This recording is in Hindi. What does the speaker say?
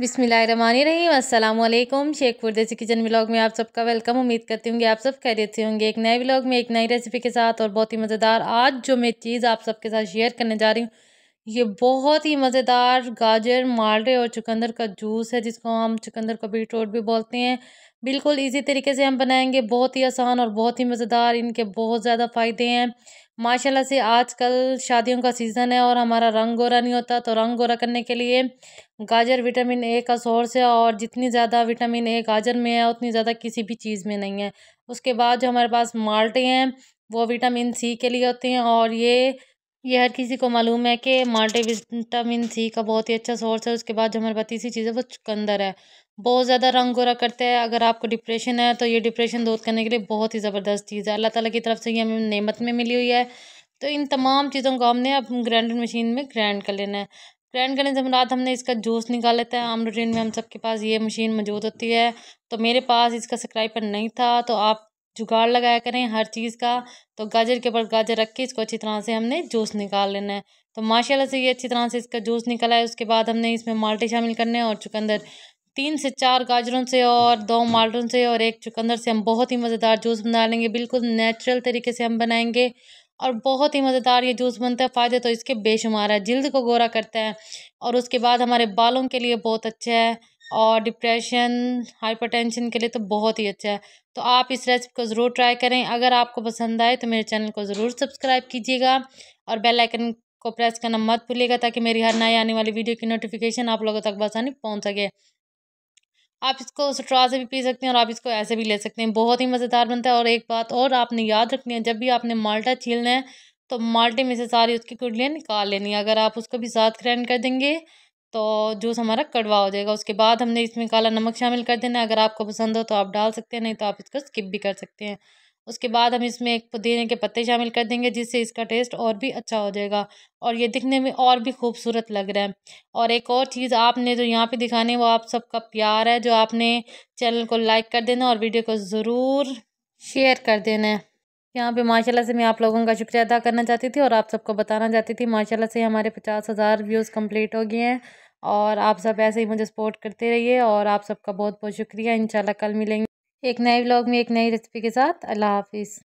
बिसमीम अल्लाम शेख फुरदेसी किचन व्लॉग में आप सबका वेलकम उम्मीद करती हूँ आप सब खैरियत से होंगे एक नए व्लॉग में एक नई रेसिपी के साथ और बहुत ही मज़ेदार आज जो मैं चीज़ आप सबके साथ शेयर करने जा रही हूँ ये बहुत ही मज़ेदार गाजर मालरे और चुकंदर का जूस है जिसको हम चुकंदर का बीट रोट भी बोलते हैं बिल्कुल ईजी तरीके से हम बनाएंगे बहुत ही आसान और बहुत ही मज़ेदार इनके बहुत ज़्यादा फ़ायदे हैं माशाल्लाह से आजकल शादियों का सीज़न है और हमारा रंग गोरा नहीं होता तो रंग गोरा करने के लिए गाजर विटामिन ए का सोर्स है और जितनी ज़्यादा विटामिन ए गाजर में है उतनी ज़्यादा किसी भी चीज़ में नहीं है उसके बाद जो हमारे पास माल्टे हैं वो विटामिन सी के लिए होते हैं और ये ये हर किसी को मालूम है कि माल्टे विटामिन सी का बहुत ही अच्छा सोर्स है उसके बाद जो हमारे पास तीसरी चीज़ है वो चुकंदर है बहुत ज़्यादा रंग गोरा करते हैं अगर आपको डिप्रेशन है तो ये डिप्रेशन दूर करने के लिए बहुत ही ज़बरदस्त चीज़ है अल्लाह ताला की तरफ से ये हमें नेमत में मिली हुई है तो इन तमाम चीज़ों को हमने अब ग्राइंडर मशीन में ग्राइंड कर लेना है ग्रैंड करने से मुराद हमने इसका जूस निकाल लेता है आम रूटीन में हम सबके पास ये मशीन मौजूद होती है तो मेरे पास इसका सक्राइपर नहीं था तो आप जुगाड़ लगाया करें हर चीज़ का तो गाजर के ऊपर गाजर रख के इसको अच्छी तरह से हमने जूस निकाल लेना है तो माशाल्लाह से ये अच्छी तरह से इसका जूस निकला है उसके बाद हमने इसमें माल्टे शामिल करने हैं और चुकंदर तीन से चार गाजरों से और दो माल्टों से और एक चुकंदर से हम बहुत ही मज़ेदार जूस बना लेंगे बिल्कुल नेचुरल तरीके से हम बनाएंगे और बहुत ही मज़ेदार ये जूस बनता है फ़ायदे तो इसके बेशुमार है जल्द को गोरा करता है और उसके बाद हमारे बालों के लिए बहुत अच्छा है और डिप्रेशन हाइपरटेंशन के लिए तो बहुत ही अच्छा है तो आप इस रेसिपी को ज़रूर ट्राई करें अगर आपको पसंद आए तो मेरे चैनल को ज़रूर सब्सक्राइब कीजिएगा और बेल आइकन को प्रेस करना मत भूलिएगा ताकि मेरी हर नई आने वाली वीडियो की नोटिफिकेशन आप लोगों तक बसानी पहुंच सके आप इसको स्ट्रॉ से भी पी सकते हैं और आप इसको ऐसे भी ले सकते हैं बहुत ही मज़ेदार बनता है और एक बात और आपने याद रखनी है जब भी आपने माल्टा छीलना है तो माल्टे में से सारी उसकी कुंडलियाँ निकाल लेनी है अगर आप उसको भी साथ ग्राइंड कर देंगे तो जूस हमारा कड़वा हो जाएगा उसके बाद हमने इसमें काला नमक शामिल कर देना है अगर आपको पसंद हो तो आप डाल सकते हैं नहीं तो आप इसको स्किप भी कर सकते हैं उसके बाद हम इसमें एक पुदीने के पत्ते शामिल कर देंगे जिससे इसका टेस्ट और भी अच्छा हो जाएगा और ये दिखने में और भी खूबसूरत लग रहा है और एक और चीज़ आपने जो यहाँ पे दिखाने वो आप सबका प्यार है जो आपने चैनल को लाइक कर देना और वीडियो को ज़रूर शेयर कर देना है यहाँ पे माशाल्लाह से मैं आप लोगों का शुक्रिया अदा करना चाहती थी और आप सबको बताना चाहती थी माशाल्लाह से हमारे पचास हज़ार व्यूज़ कंप्लीट हो गए हैं और आप सब ऐसे ही मुझे सपोर्ट करते रहिए और आप सबका बहुत बहुत शुक्रिया इंशाल्लाह कल मिलेंगे एक नए व्लॉग में एक नई रेसिपी के साथ अल्लाह हाफिज़